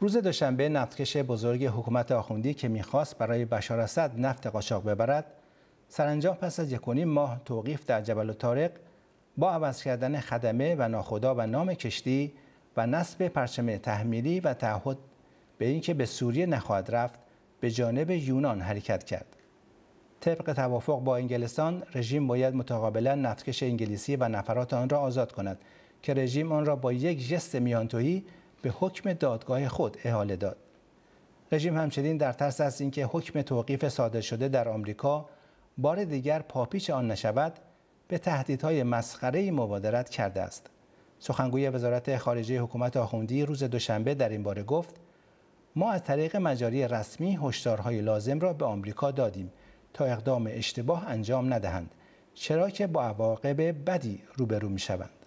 روز دوشنبه نفتکش بزرگ حکومت آخوندی که میخواست برای بشار اسد نفت قاچاق ببرد سرانجام پس از یک ماه توقیف در جبل طارق با عوض کردن خدمه و ناخدا و نام کشتی و نصب پرچم تحمیلی و تعهد به اینکه به سوریه نخواهد رفت به جانب یونان حرکت کرد طبق توافق با انگلستان رژیم باید متقابلا نفتکش انگلیسی و نفرات آن را آزاد کند که رژیم آن را با یک جست میانتویی به حکم دادگاه خود احاله داد رژیم همچنین در ترس از اینکه حکم توقیف صادر شده در آمریکا بار دیگر پاپیچ آن نشود به تهدیدهای مسخره مبادرت کرده است سخنگوی وزارت خارجه حکومت آخوندی روز دوشنبه در این باره گفت ما از طریق مجاری رسمی هشدارهای لازم را به آمریکا دادیم تا اقدام اشتباه انجام ندهند چرا که با عواقب بدی روبرو می شوند